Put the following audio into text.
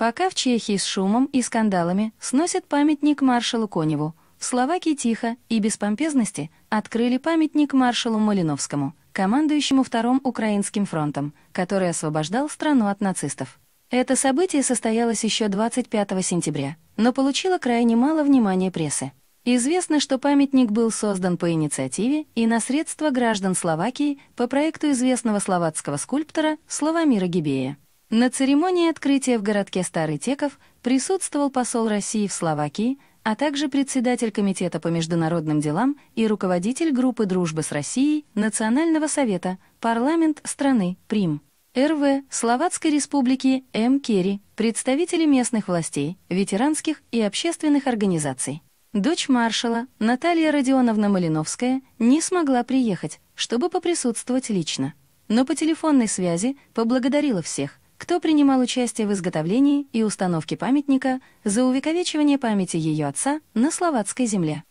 Пока в Чехии с шумом и скандалами сносят памятник маршалу Коневу, в Словакии тихо и без помпезности открыли памятник маршалу Малиновскому, командующему Вторым Украинским фронтом, который освобождал страну от нацистов. Это событие состоялось еще 25 сентября, но получило крайне мало внимания прессы. Известно, что памятник был создан по инициативе и на средства граждан Словакии по проекту известного словацкого скульптора Славомира Гибея. На церемонии открытия в городке Старый Теков присутствовал посол России в Словакии, а также председатель Комитета по международным делам и руководитель группы дружбы с Россией» Национального совета, парламент страны, Прим. РВ, Словацкой республики, М. Керри, представители местных властей, ветеранских и общественных организаций. Дочь маршала, Наталья Родионовна Малиновская, не смогла приехать, чтобы поприсутствовать лично. Но по телефонной связи поблагодарила всех, кто принимал участие в изготовлении и установке памятника за увековечивание памяти ее отца на словацкой земле.